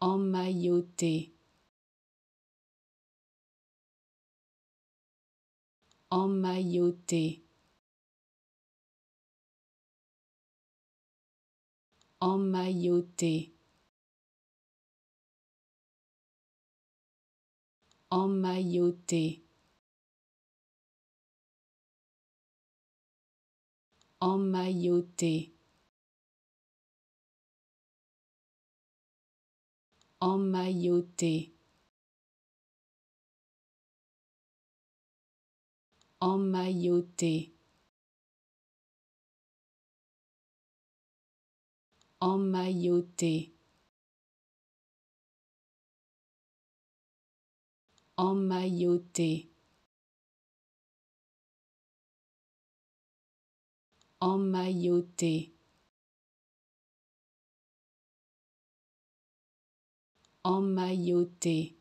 emmailloté emmailloté emmailloté emmailloté emmailloté emmailloté En emmailloté En mailloté. En emmailloté